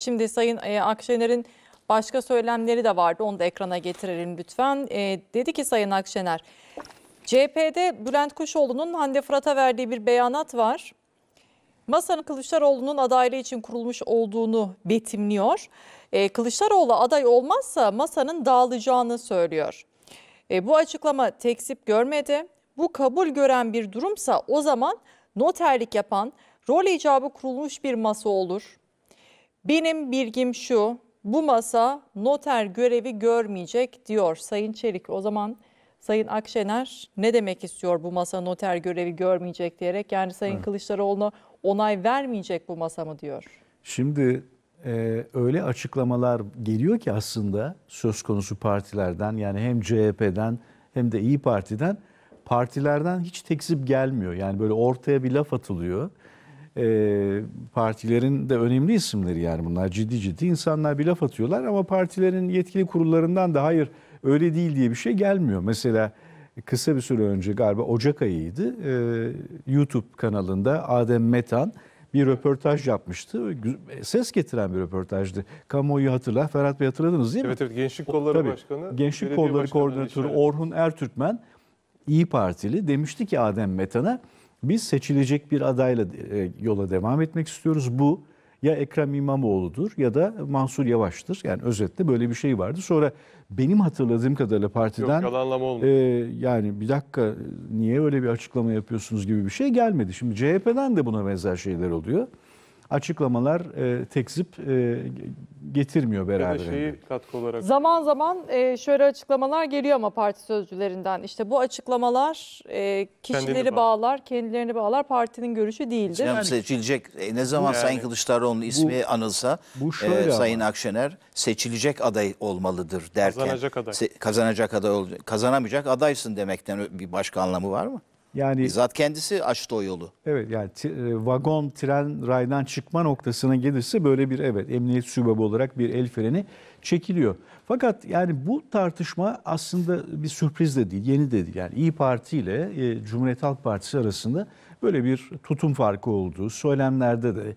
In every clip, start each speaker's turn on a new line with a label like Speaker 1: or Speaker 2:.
Speaker 1: Şimdi Sayın e, Akşener'in başka söylemleri de vardı. Onu da ekrana getirelim lütfen. E, dedi ki Sayın Akşener, CHP'de Bülent Kuşoğlu'nun Hande Fırat'a verdiği bir beyanat var. Masanın Kılıçdaroğlu'nun adaylığı için kurulmuş olduğunu betimliyor. E, Kılıçdaroğlu aday olmazsa masanın dağılacağını söylüyor. E, bu açıklama teksip görmedi. Bu kabul gören bir durumsa o zaman noterlik yapan, rol icabı kurulmuş bir masa olur benim bilgim şu, bu masa noter görevi görmeyecek diyor Sayın Çelik. O zaman Sayın Akşener ne demek istiyor bu masa noter görevi görmeyecek diyerek? Yani Sayın evet. Kılıçdaroğlu'na onay vermeyecek bu masa mı diyor?
Speaker 2: Şimdi e, öyle açıklamalar geliyor ki aslında söz konusu partilerden yani hem CHP'den hem de İyi Parti'den partilerden hiç tekzip gelmiyor. Yani böyle ortaya bir laf atılıyor e, partilerin de önemli isimleri yani bunlar ciddi ciddi insanlar bir laf atıyorlar ama partilerin yetkili kurullarından da hayır öyle değil diye bir şey gelmiyor. Mesela kısa bir süre önce galiba Ocak ayıydı e, YouTube kanalında Adem Metan bir röportaj yapmıştı. E, ses getiren bir röportajdı. Kamuoyu hatırla Ferhat Bey hatırladınız değil mi? Evet evet Gençlik
Speaker 3: Kolları o, Tabii, Başkanı. Gençlik Kolları Koordinatörü
Speaker 2: Orhun Ertürkmen İyi Partili demişti ki Adem Metan'a biz seçilecek bir adayla e, yola devam etmek istiyoruz. Bu ya Ekrem İmamoğlu'dur ya da Mansur Yavaş'tır. Yani özetle böyle bir şey vardı. Sonra benim hatırladığım kadarıyla partiden Yok, yalanlama E, yani bir dakika niye öyle bir açıklama yapıyorsunuz gibi bir şey gelmedi. Şimdi CHP'den de buna benzer şeyler oluyor açıklamalar e, tekzip e, getirmiyor beraber. şeyi
Speaker 3: katkı olarak.
Speaker 1: Zaman zaman e, şöyle açıklamalar geliyor ama parti sözcülerinden. İşte bu açıklamalar e, kişileri Kendini bağlar. bağlar, kendilerini bağlar. Partinin görüşü değildir. yani,
Speaker 4: seçilecek. E, ne zaman yani, Sayın Kılıçdaroğlu'nun ismi bu, anılsa bu e, Sayın ama. Akşener seçilecek aday olmalıdır derken. Kazanacak aday. Se, kazanacak aday. Kazanamayacak adaysın demekten bir başka anlamı var mı? Yani bizzat kendisi açtı o yolu.
Speaker 2: Evet yani e, vagon tren raydan çıkma noktasına gelirse böyle bir evet emniyet sübabı olarak bir el freni çekiliyor. Fakat yani bu tartışma aslında bir sürpriz de değil, yeni de değil. Yani İyi Parti ile e, Cumhuriyet Halk Partisi arasında böyle bir tutum farkı olduğu söylemlerde de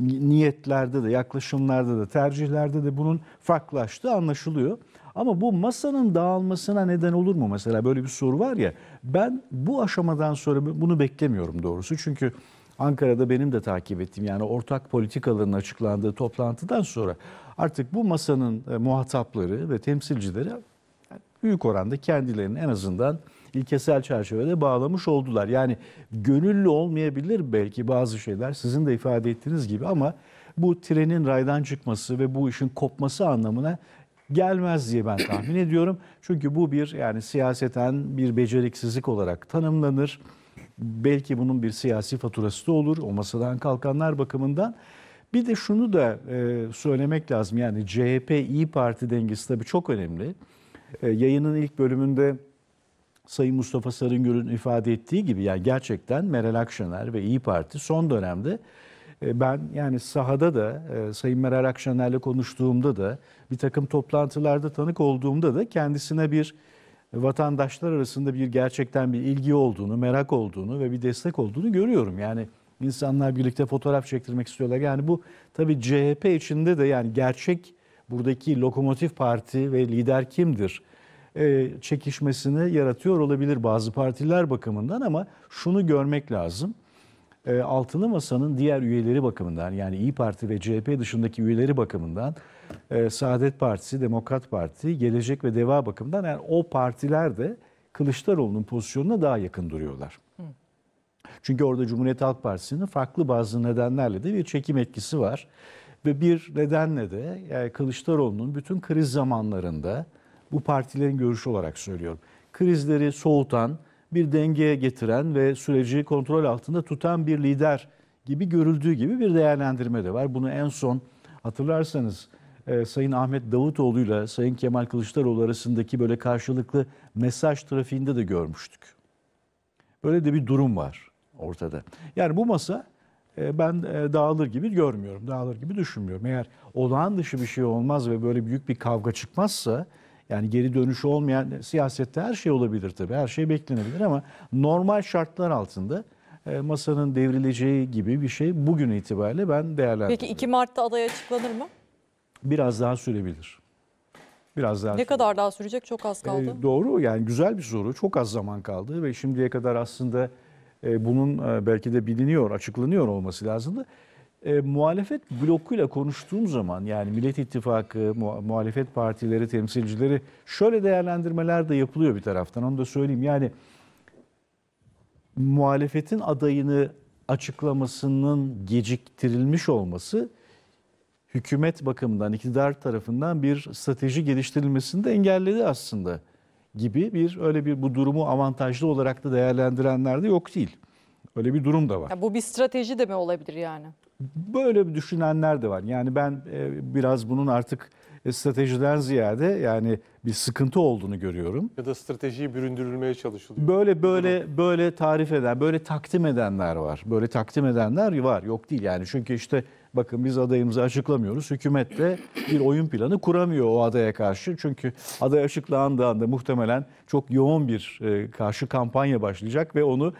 Speaker 2: niyetlerde de yaklaşımlarda da tercihlerde de bunun farklılaştığı anlaşılıyor. Ama bu masanın dağılmasına neden olur mu mesela böyle bir soru var ya. Ben bu aşamadan sonra bunu beklemiyorum doğrusu. Çünkü Ankara'da benim de takip ettiğim yani ortak politikaların açıklandığı toplantıdan sonra artık bu masanın e, muhatapları ve temsilcileri büyük oranda kendilerini en azından ilkesel çerçevede bağlamış oldular. Yani gönüllü olmayabilir belki bazı şeyler sizin de ifade ettiğiniz gibi ama bu trenin raydan çıkması ve bu işin kopması anlamına gelmez diye ben tahmin ediyorum. Çünkü bu bir yani siyaseten bir beceriksizlik olarak tanımlanır. Belki bunun bir siyasi faturası da olur o masadan kalkanlar bakımından. Bir de şunu da e, söylemek lazım yani CHP İyi Parti dengesi tabii çok önemli. E, yayının ilk bölümünde Sayın Mustafa Sarıngöl'ün ifade ettiği gibi yani gerçekten Meral Akşener ve İyi Parti son dönemde e, ben yani sahada da e, Sayın Meral Akşener'le konuştuğumda da bir takım toplantılarda tanık olduğumda da kendisine bir vatandaşlar arasında bir gerçekten bir ilgi olduğunu, merak olduğunu ve bir destek olduğunu görüyorum. Yani insanlar birlikte fotoğraf çektirmek istiyorlar. Yani bu tabii CHP içinde de yani gerçek buradaki lokomotif parti ve lider kimdir e, çekişmesini yaratıyor olabilir bazı partiler bakımından ama şunu görmek lazım e, Altılı Masa'nın diğer üyeleri bakımından yani İyi Parti ve CHP dışındaki üyeleri bakımından e, Saadet Partisi, Demokrat Parti, Gelecek ve Deva bakımından yani o partiler de Kılıçdaroğlu'nun pozisyonuna daha yakın duruyorlar. Çünkü orada Cumhuriyet Halk Partisi'nin farklı bazı nedenlerle de bir çekim etkisi var. Ve bir nedenle de yani Kılıçdaroğlu'nun bütün kriz zamanlarında bu partilerin görüşü olarak söylüyorum. Krizleri soğutan, bir dengeye getiren ve süreci kontrol altında tutan bir lider gibi görüldüğü gibi bir değerlendirme de var. Bunu en son hatırlarsanız e, Sayın Ahmet Davutoğlu ile Sayın Kemal Kılıçdaroğlu arasındaki böyle karşılıklı mesaj trafiğinde de görmüştük. Böyle de bir durum var ortada. Yani bu masa e, ben e, dağılır gibi görmüyorum, dağılır gibi düşünmüyorum. Eğer olağan dışı bir şey olmaz ve böyle büyük bir kavga çıkmazsa yani geri dönüşü olmayan siyasette her şey olabilir tabii. Her şey beklenebilir ama normal şartlar altında e, masanın devrileceği gibi bir şey bugün itibariyle ben değerlendiriyorum.
Speaker 1: Peki 2 Mart'ta aday açıklanır mı?
Speaker 2: Biraz daha sürebilir. Biraz daha. Ne sürebilir.
Speaker 1: kadar daha sürecek? Çok az e, kaldı.
Speaker 2: E, doğru yani güzel bir soru. Çok az zaman kaldı ve şimdiye kadar aslında e, bunun e, belki de biliniyor, açıklanıyor olması lazımdı e, muhalefet blokuyla konuştuğum zaman yani Millet İttifakı, mu, muhalefet partileri, temsilcileri şöyle değerlendirmeler de yapılıyor bir taraftan. Onu da söyleyeyim. Yani muhalefetin adayını açıklamasının geciktirilmiş olması hükümet bakımından, iktidar tarafından bir strateji geliştirilmesini de engelledi aslında gibi bir öyle bir bu durumu avantajlı olarak da değerlendirenler de yok değil. Öyle bir durum da var.
Speaker 1: Ya bu bir strateji de mi olabilir yani?
Speaker 2: Böyle düşünenler de var. Yani ben e, biraz bunun artık e, stratejiden ziyade yani bir sıkıntı olduğunu görüyorum.
Speaker 3: Ya da stratejiyi büründürülmeye çalışılıyor.
Speaker 2: Böyle böyle böyle tarif eden, böyle takdim edenler var. Böyle takdim edenler var. Yok değil yani. Çünkü işte bakın biz adayımızı açıklamıyoruz. Hükümet de bir oyun planı kuramıyor o adaya karşı. Çünkü aday açıklandığı anda muhtemelen çok yoğun bir e, karşı kampanya başlayacak ve onu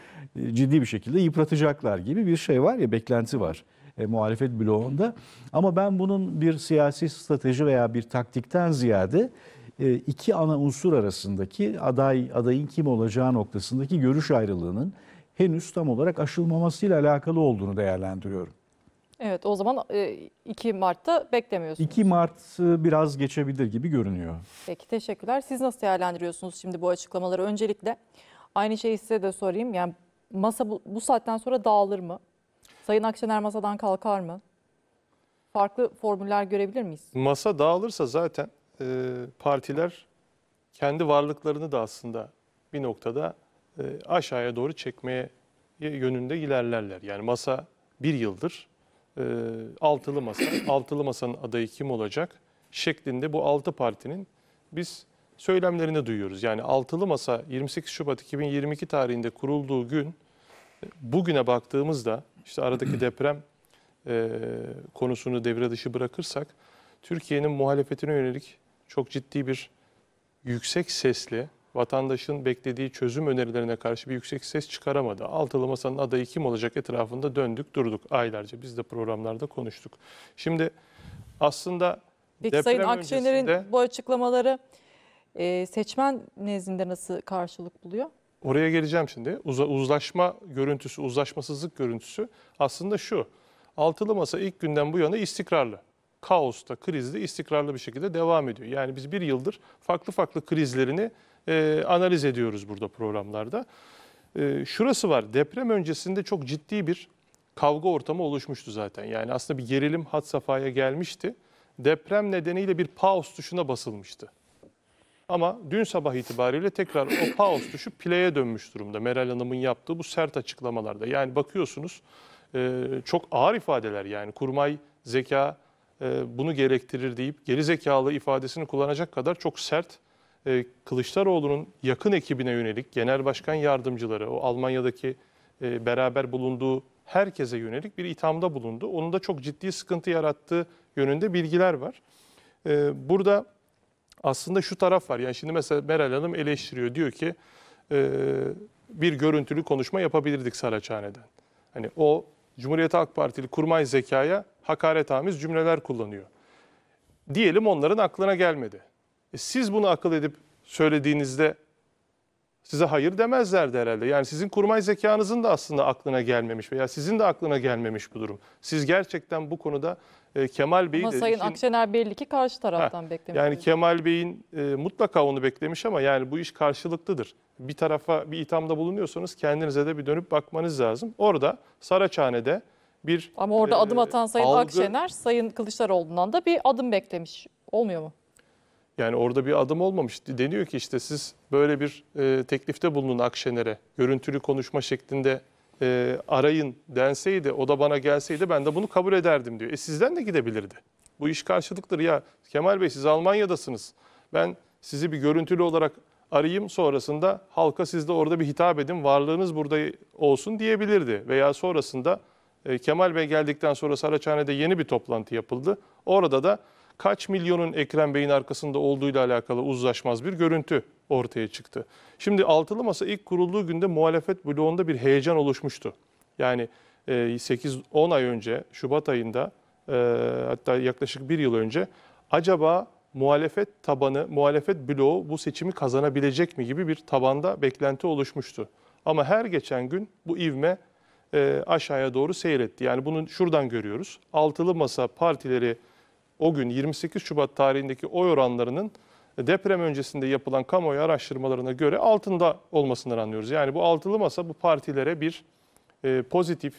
Speaker 2: ciddi bir şekilde yıpratacaklar gibi bir şey var ya beklenti var e, muhalefet bloğunda. Ama ben bunun bir siyasi strateji veya bir taktikten ziyade e, iki ana unsur arasındaki aday adayın kim olacağı noktasındaki görüş ayrılığının henüz tam olarak aşılmamasıyla alakalı olduğunu değerlendiriyorum.
Speaker 1: Evet o zaman 2 e, Mart'ta beklemiyorsunuz. 2
Speaker 2: Mart e, biraz geçebilir gibi görünüyor.
Speaker 1: Peki teşekkürler. Siz nasıl değerlendiriyorsunuz şimdi bu açıklamaları? Öncelikle aynı şeyi size de sorayım. Yani masa bu, bu saatten sonra dağılır mı? Sayın Akşener masadan kalkar mı? Farklı formüller görebilir miyiz?
Speaker 3: Masa dağılırsa zaten e, partiler kendi varlıklarını da aslında bir noktada e, aşağıya doğru çekmeye yönünde ilerlerler. Yani masa bir yıldır e, altılı masa, altılı masanın adayı kim olacak şeklinde bu altı partinin biz söylemlerini duyuyoruz. Yani altılı masa 28 Şubat 2022 tarihinde kurulduğu gün Bugüne baktığımızda işte aradaki deprem e, konusunu devre dışı bırakırsak Türkiye'nin muhalefetine yönelik çok ciddi bir yüksek sesli vatandaşın beklediği çözüm önerilerine karşı bir yüksek ses çıkaramadı. Altılı Masa'nın adayı kim olacak etrafında döndük durduk aylarca. Biz de programlarda konuştuk. Şimdi aslında Peki deprem Sayın Akşener'in öncesinde...
Speaker 1: bu açıklamaları e, seçmen nezdinde nasıl karşılık buluyor?
Speaker 3: Oraya geleceğim şimdi. Uz uzlaşma görüntüsü, uzlaşmasızlık görüntüsü aslında şu. Altılı masa ilk günden bu yana istikrarlı. Kaosta, krizde istikrarlı bir şekilde devam ediyor. Yani biz bir yıldır farklı farklı krizlerini e, analiz ediyoruz burada programlarda. E, şurası var, deprem öncesinde çok ciddi bir kavga ortamı oluşmuştu zaten. Yani aslında bir gerilim had safhaya gelmişti. Deprem nedeniyle bir paus tuşuna basılmıştı. Ama dün sabah itibariyle tekrar o paus düşüp play'e dönmüş durumda. Meral Hanım'ın yaptığı bu sert açıklamalarda. Yani bakıyorsunuz e, çok ağır ifadeler yani kurmay, zeka e, bunu gerektirir deyip geri zekalı ifadesini kullanacak kadar çok sert e, Kılıçdaroğlu'nun yakın ekibine yönelik genel başkan yardımcıları, o Almanya'daki e, beraber bulunduğu herkese yönelik bir ithamda bulundu. Onun da çok ciddi sıkıntı yarattığı yönünde bilgiler var. E, burada aslında şu taraf var. Yani şimdi mesela Meral Hanım eleştiriyor. Diyor ki e, bir görüntülü konuşma yapabilirdik Saraçhane'den. Hani o Cumhuriyet Halk Partili kurmay zekaya hakaret hamiz cümleler kullanıyor. Diyelim onların aklına gelmedi. E siz bunu akıl edip söylediğinizde size hayır demezlerdi herhalde. Yani sizin kurmay zekanızın da aslında aklına gelmemiş veya sizin de aklına gelmemiş bu durum. Siz gerçekten bu konuda e, Kemal Bey'i ama de... Sayın işin,
Speaker 1: Akşener belli ki karşı taraftan ha, beklemiş. Yani
Speaker 3: Kemal Bey'in e, mutlaka onu beklemiş ama yani bu iş karşılıklıdır. Bir tarafa bir ithamda bulunuyorsanız kendinize de bir dönüp bakmanız lazım. Orada Saraçhane'de bir... Ama orada e, adım atan Sayın algı, Akşener,
Speaker 1: Sayın Kılıçdaroğlu'ndan da bir adım beklemiş. Olmuyor mu?
Speaker 3: Yani orada bir adım olmamış. Deniyor ki işte siz böyle bir e, teklifte bulunun Akşener'e. Görüntülü konuşma şeklinde e, arayın denseydi, o da bana gelseydi ben de bunu kabul ederdim diyor. E sizden de gidebilirdi. Bu iş karşılıktır ya. Kemal Bey siz Almanya'dasınız. Ben sizi bir görüntülü olarak arayayım sonrasında halka siz de orada bir hitap edin varlığınız burada olsun diyebilirdi. Veya sonrasında e, Kemal Bey geldikten sonra Saraçhane'de yeni bir toplantı yapıldı. Orada da kaç milyonun Ekrem Bey'in arkasında olduğuyla alakalı uzlaşmaz bir görüntü ortaya çıktı. Şimdi altılı masa ilk kurulduğu günde muhalefet bloğunda bir heyecan oluşmuştu. Yani 8-10 e, ay önce Şubat ayında e, hatta yaklaşık bir yıl önce acaba muhalefet tabanı, muhalefet bloğu bu seçimi kazanabilecek mi gibi bir tabanda beklenti oluşmuştu. Ama her geçen gün bu ivme e, aşağıya doğru seyretti. Yani bunu şuradan görüyoruz. Altılı masa partileri o gün 28 Şubat tarihindeki oy oranlarının deprem öncesinde yapılan kamuoyu araştırmalarına göre altında olmasından anlıyoruz. Yani bu altılı masa bu partilere bir e, pozitif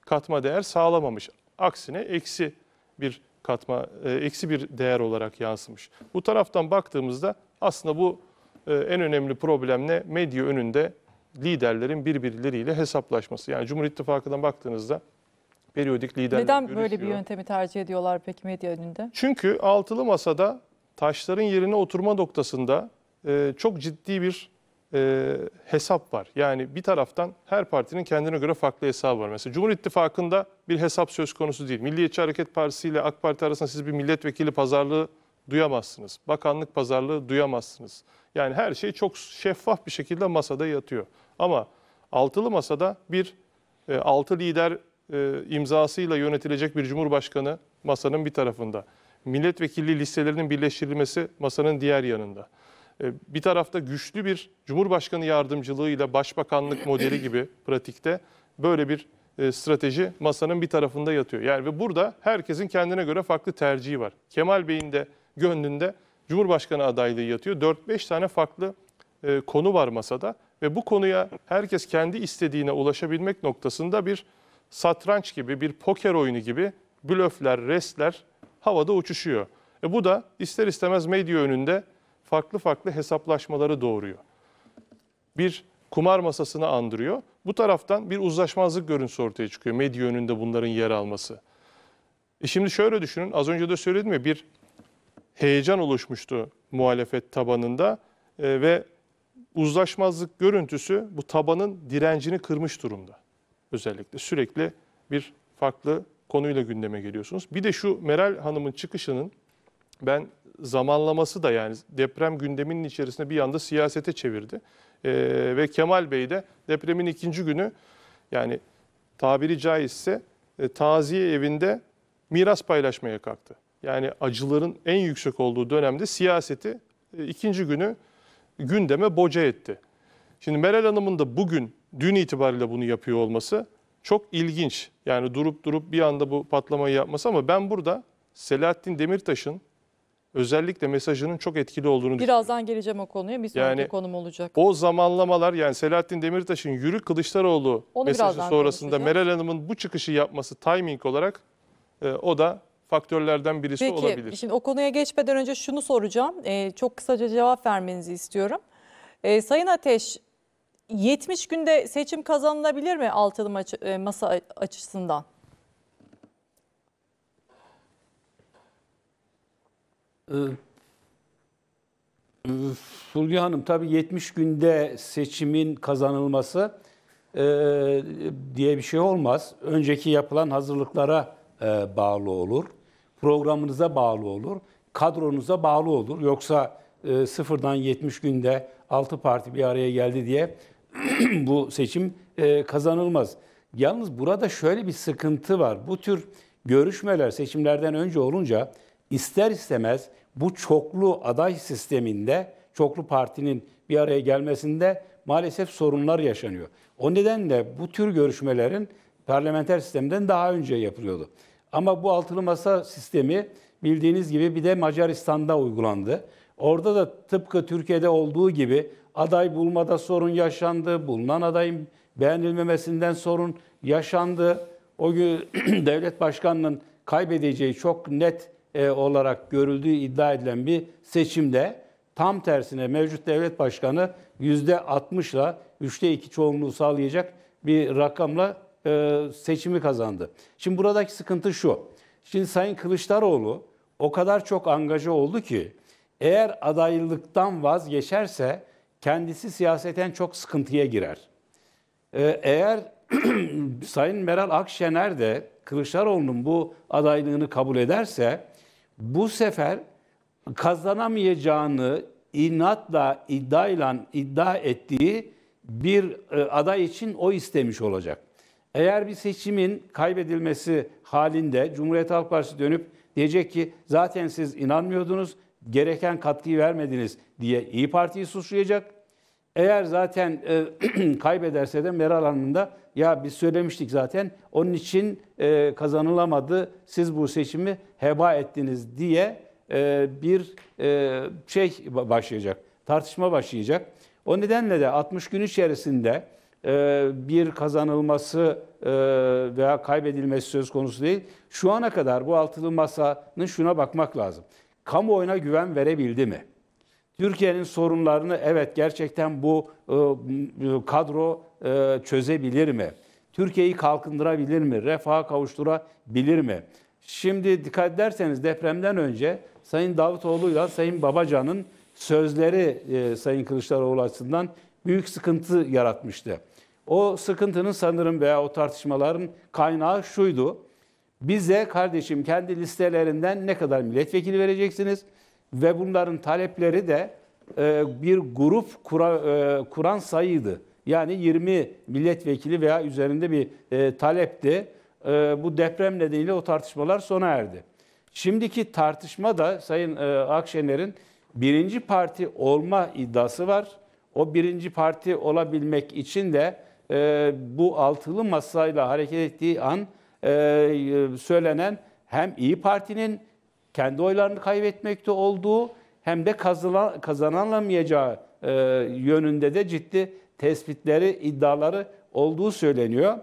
Speaker 3: katma değer sağlamamış. Aksine eksi bir katma e, eksi bir değer olarak yansımış. Bu taraftan baktığımızda aslında bu e, en önemli problem ne? Medya önünde liderlerin birbirleriyle hesaplaşması. Yani Cumhur İttifakı'dan baktığınızda periyodik liderler Neden görüşüyor. böyle bir
Speaker 1: yöntemi tercih ediyorlar peki medya önünde?
Speaker 3: Çünkü altılı masada taşların yerine oturma noktasında e, çok ciddi bir e, hesap var. Yani bir taraftan her partinin kendine göre farklı hesabı var. Mesela Cumhur İttifakı'nda bir hesap söz konusu değil. Milliyetçi Hareket Partisi ile AK Parti arasında siz bir milletvekili pazarlığı duyamazsınız. Bakanlık pazarlığı duyamazsınız. Yani her şey çok şeffaf bir şekilde masada yatıyor. Ama altılı masada bir e, altı lider e, imzasıyla yönetilecek bir cumhurbaşkanı masanın bir tarafında. Milletvekilliği listelerinin birleştirilmesi masanın diğer yanında. E, bir tarafta güçlü bir cumhurbaşkanı yardımcılığıyla başbakanlık modeli gibi pratikte böyle bir e, strateji masanın bir tarafında yatıyor. Yani ve burada herkesin kendine göre farklı tercihi var. Kemal Bey'in de gönlünde Cumhurbaşkanı adaylığı yatıyor. 4-5 tane farklı e, konu var masada ve bu konuya herkes kendi istediğine ulaşabilmek noktasında bir satranç gibi, bir poker oyunu gibi blöfler, restler havada uçuşuyor. E bu da ister istemez medya önünde farklı farklı hesaplaşmaları doğuruyor. Bir kumar masasını andırıyor. Bu taraftan bir uzlaşmazlık görüntüsü ortaya çıkıyor medya önünde bunların yer alması. E şimdi şöyle düşünün, az önce de söyledim ya bir heyecan oluşmuştu muhalefet tabanında e, ve uzlaşmazlık görüntüsü bu tabanın direncini kırmış durumda özellikle. Sürekli bir farklı konuyla gündeme geliyorsunuz. Bir de şu Meral Hanım'ın çıkışının ben zamanlaması da yani deprem gündeminin içerisinde bir anda siyasete çevirdi. Ee, ve Kemal Bey de depremin ikinci günü yani tabiri caizse e, taziye evinde miras paylaşmaya kalktı. Yani acıların en yüksek olduğu dönemde siyaseti e, ikinci günü gündeme boca etti. Şimdi Meral Hanım'ın da bugün dün itibariyle bunu yapıyor olması çok ilginç. Yani durup durup bir anda bu patlamayı yapması ama ben burada Selahattin Demirtaş'ın özellikle mesajının çok etkili olduğunu
Speaker 1: Birazdan geleceğim o konuya. Bir sonraki yani, konum olacak.
Speaker 3: O zamanlamalar yani Selahattin Demirtaş'ın yürü Kılıçdaroğlu Onu mesajı sonrasında Meral Hanım'ın bu çıkışı yapması timing olarak e, o da faktörlerden birisi Peki, olabilir. Peki şimdi
Speaker 1: o konuya geçmeden önce şunu soracağım. E, çok kısaca cevap vermenizi istiyorum. E, Sayın Ateş 70 günde seçim kazanılabilir mi altılı e, masa açısından?
Speaker 5: Ee, e, Fulya Hanım tabii 70 günde seçimin kazanılması e, diye bir şey olmaz. Önceki yapılan hazırlıklara bağlı olur. Programınıza bağlı olur. Kadronuza bağlı olur. Yoksa sıfırdan 70 günde 6 parti bir araya geldi diye bu seçim e, kazanılmaz. Yalnız burada şöyle bir sıkıntı var. Bu tür görüşmeler seçimlerden önce olunca ister istemez bu çoklu aday sisteminde, çoklu partinin bir araya gelmesinde maalesef sorunlar yaşanıyor. O nedenle bu tür görüşmelerin parlamenter sistemden daha önce yapılıyordu. Ama bu altılı masa sistemi bildiğiniz gibi bir de Macaristan'da uygulandı. Orada da tıpkı Türkiye'de olduğu gibi aday bulmada sorun yaşandı. Bulunan adayın beğenilmemesinden sorun yaşandı. O gün devlet başkanının kaybedeceği çok net e, olarak görüldüğü iddia edilen bir seçimde tam tersine mevcut devlet başkanı %60'la 3'te 2 çoğunluğu sağlayacak bir rakamla e, seçimi kazandı. Şimdi buradaki sıkıntı şu. Şimdi Sayın Kılıçdaroğlu o kadar çok angaja oldu ki eğer adaylıktan vazgeçerse kendisi siyaseten çok sıkıntıya girer. Ee, eğer Sayın Meral Akşener de Kılıçdaroğlu'nun bu adaylığını kabul ederse bu sefer kazanamayacağını inatla iddiayla iddia ettiği bir e, aday için o istemiş olacak. Eğer bir seçimin kaybedilmesi halinde Cumhuriyet Halk Partisi dönüp diyecek ki zaten siz inanmıyordunuz, gereken katkıyı vermediniz diye İyi Parti'yi suçlayacak. Eğer zaten e, kaybederse de Meral Hanım da ya biz söylemiştik zaten onun için e, kazanılamadı siz bu seçimi heba ettiniz diye e, bir e, şey başlayacak tartışma başlayacak. O nedenle de 60 gün içerisinde e, bir kazanılması e, veya kaybedilmesi söz konusu değil. Şu ana kadar bu altılı masanın şuna bakmak lazım kamuoyuna güven verebildi mi? Türkiye'nin sorunlarını evet gerçekten bu e, kadro e, çözebilir mi? Türkiye'yi kalkındırabilir mi? Refaha kavuşturabilir mi? Şimdi dikkat ederseniz depremden önce Sayın Davutoğlu'yla Sayın Babacan'ın sözleri e, Sayın Kılıçdaroğlu açısından büyük sıkıntı yaratmıştı. O sıkıntının sanırım veya o tartışmaların kaynağı şuydu. Bize kardeşim kendi listelerinden ne kadar milletvekili vereceksiniz ve bunların talepleri de e, bir grup kura, e, kuran sayıydı. Yani 20 milletvekili veya üzerinde bir e, talepti. Bu deprem nedeniyle o tartışmalar sona erdi. Şimdiki tartışma da Sayın Akşener'in birinci parti olma iddiası var. O birinci parti olabilmek için de bu altılı masayla hareket ettiği an e, söylenen hem İyi Parti'nin kendi oylarını kaybetmekte olduğu hem de kazılan, kazanılamayacağı e, yönünde de ciddi tespitleri, iddiaları olduğu söyleniyor.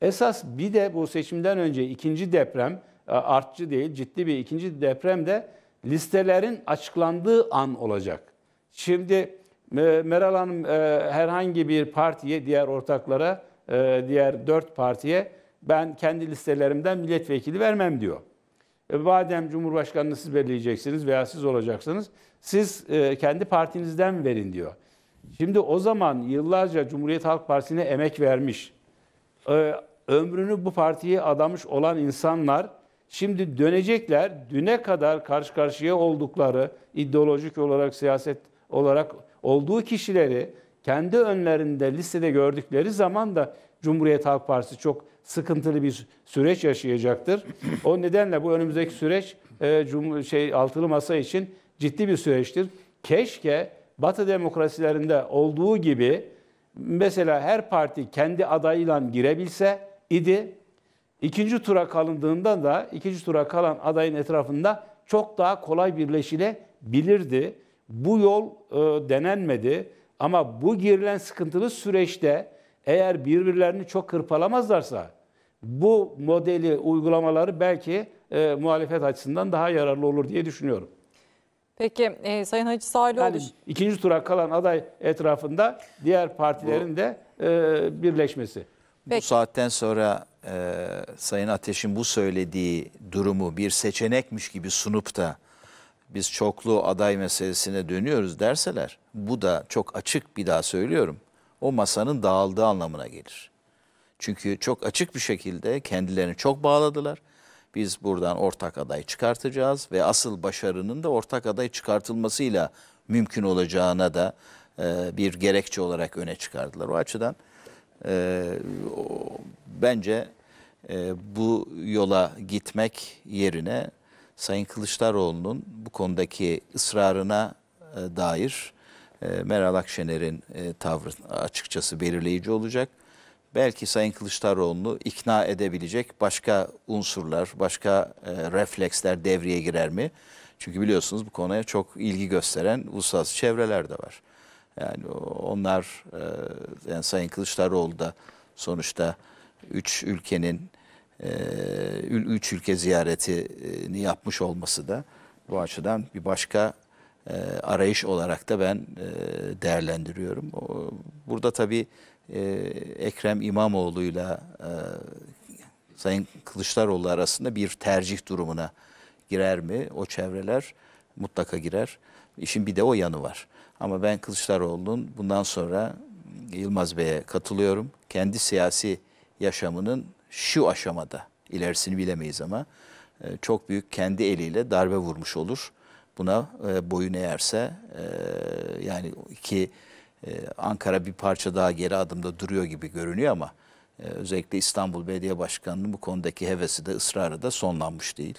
Speaker 5: Esas bir de bu seçimden önce ikinci deprem, e, artçı değil ciddi bir ikinci deprem de listelerin açıklandığı an olacak. Şimdi e, Meral Hanım herhangi bir partiye, diğer ortaklara, diğer dört partiye ben kendi listelerimden milletvekili vermem diyor. E, madem Cumhurbaşkanı'nı siz belirleyeceksiniz veya siz olacaksınız, siz e, kendi partinizden verin diyor. Şimdi o zaman yıllarca Cumhuriyet Halk Partisi'ne emek vermiş, e, ömrünü bu partiye adamış olan insanlar şimdi dönecekler düne kadar karşı karşıya oldukları ideolojik olarak, siyaset olarak olduğu kişileri kendi önlerinde listede gördükleri zaman da Cumhuriyet Halk Partisi çok sıkıntılı bir süreç yaşayacaktır. O nedenle bu önümüzdeki süreç e, cum şey altılı masa için ciddi bir süreçtir. Keşke Batı demokrasilerinde olduğu gibi mesela her parti kendi adayıyla girebilse idi. İkinci tura kalındığında da ikinci tura kalan adayın etrafında çok daha kolay birleşilebilirdi. Bu yol e, denenmedi ama bu girilen sıkıntılı süreçte eğer birbirlerini çok hırpalamazlarsa bu modeli uygulamaları belki e, muhalefet açısından daha yararlı olur diye düşünüyorum.
Speaker 1: Peki e, Sayın Hacı Sağlıoğlu... Yani
Speaker 5: ikinci tura kalan aday etrafında diğer partilerin bu, de e, birleşmesi.
Speaker 1: Peki.
Speaker 4: Bu saatten sonra e, Sayın Ateş'in bu söylediği durumu bir seçenekmiş gibi sunup da biz çoklu aday meselesine dönüyoruz derseler bu da çok açık bir daha söylüyorum o masanın dağıldığı anlamına gelir. Çünkü çok açık bir şekilde kendilerini çok bağladılar. Biz buradan ortak aday çıkartacağız ve asıl başarının da ortak aday çıkartılmasıyla mümkün olacağına da e, bir gerekçe olarak öne çıkardılar. O açıdan e, o, bence e, bu yola gitmek yerine Sayın Kılıçdaroğlu'nun bu konudaki ısrarına e, dair ee, Meral Akşener'in e, tavrı açıkçası belirleyici olacak. Belki Sayın Kılıçdaroğlu'nu ikna edebilecek başka unsurlar, başka e, refleksler devreye girer mi? Çünkü biliyorsunuz bu konuya çok ilgi gösteren uluslararası çevreler de var. Yani onlar, e, yani Sayın Kılıçdaroğlu da sonuçta üç ülkenin üç ülke ziyaretini yapmış olması da bu açıdan bir başka e, arayış olarak da ben e, değerlendiriyorum. O, burada tabii e, Ekrem İmamoğlu'yla e, Sayın Kılıçdaroğlu arasında bir tercih durumuna girer mi? O çevreler mutlaka girer. İşin bir de o yanı var. Ama ben Kılıçdaroğlu'nun bundan sonra Yılmaz Bey'e katılıyorum. Kendi siyasi yaşamının şu aşamada ilerisini bilemeyiz ama e, çok büyük kendi eliyle darbe vurmuş olur buna e, boyun eğerse e, yani ki e, Ankara bir parça daha geri adımda duruyor gibi görünüyor ama e, özellikle İstanbul Belediye Başkanı'nın bu konudaki hevesi de ısrarı da sonlanmış değil.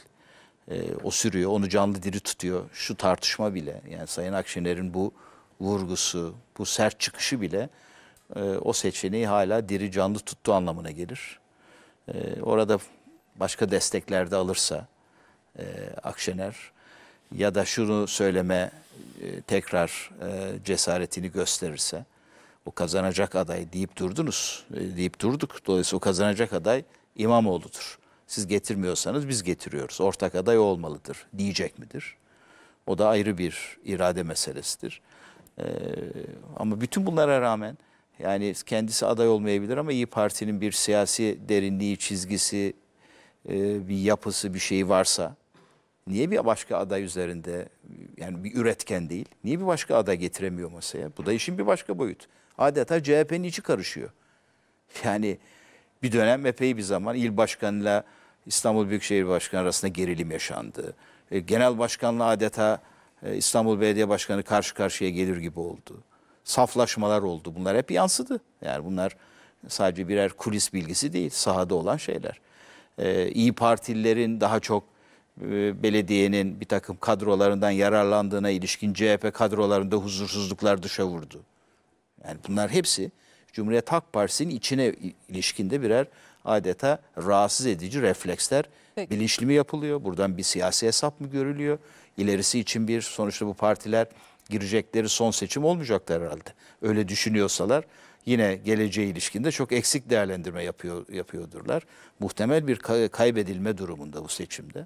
Speaker 4: E, o sürüyor, onu canlı diri tutuyor. Şu tartışma bile yani Sayın Akşener'in bu vurgusu, bu sert çıkışı bile e, o seçeneği hala diri canlı tuttu anlamına gelir. E, orada başka destekler de alırsa e, Akşener ya da şunu söyleme e, tekrar e, cesaretini gösterirse o kazanacak aday deyip durdunuz, e, deyip durduk. Dolayısıyla o kazanacak aday İmamoğlu'dur. Siz getirmiyorsanız biz getiriyoruz. Ortak aday olmalıdır diyecek midir? O da ayrı bir irade meselesidir. E, ama bütün bunlara rağmen yani kendisi aday olmayabilir ama İyi Parti'nin bir siyasi derinliği, çizgisi, bir yapısı, bir şeyi varsa Niye bir başka aday üzerinde yani bir üretken değil? Niye bir başka aday getiremiyor masaya? Bu da işin bir başka boyut. Adeta CHP'nin içi karışıyor. Yani bir dönem epey bir zaman il başkanıyla İstanbul Büyükşehir Başkanı arasında gerilim yaşandı. E, genel başkanla adeta e, İstanbul Belediye Başkanı karşı karşıya gelir gibi oldu. Saflaşmalar oldu. Bunlar hep yansıdı. Yani bunlar sadece birer kulis bilgisi değil, sahada olan şeyler. E, İyi Partililerin daha çok ee, belediyenin bir takım kadrolarından yararlandığına ilişkin CHP kadrolarında huzursuzluklar dışa vurdu. Yani bunlar hepsi Cumhuriyet Halk Partisi'nin içine ilişkinde birer adeta rahatsız edici refleksler. Peki. Bilinçli mi yapılıyor? Buradan bir siyasi hesap mı görülüyor? İlerisi için bir sonuçta bu partiler girecekleri son seçim olmayacaklar herhalde. Öyle düşünüyorsalar yine geleceğe ilişkinde çok eksik değerlendirme yapıyor yapıyordurlar. Muhtemel bir kaybedilme durumunda bu seçimde.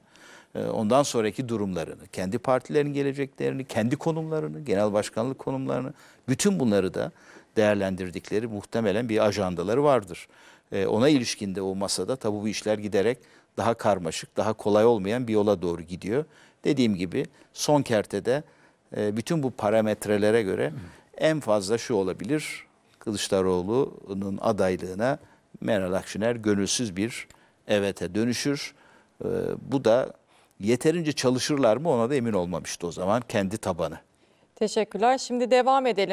Speaker 4: Ee, ondan sonraki durumlarını, kendi partilerin geleceklerini, kendi konumlarını, genel başkanlık konumlarını, bütün bunları da değerlendirdikleri muhtemelen bir ajandaları vardır. Ee, ona ilişkinde o masada tabu bu işler giderek daha karmaşık, daha kolay olmayan bir yola doğru gidiyor. Dediğim gibi son kertede e, bütün bu parametrelere göre en fazla şu olabilir. Kılıçdaroğlu'nun adaylığına Meral Akşener gönülsüz bir evete dönüşür. Ee, bu da yeterince çalışırlar mı ona da emin olmamıştı o zaman kendi tabanı.
Speaker 1: Teşekkürler. Şimdi devam edelim.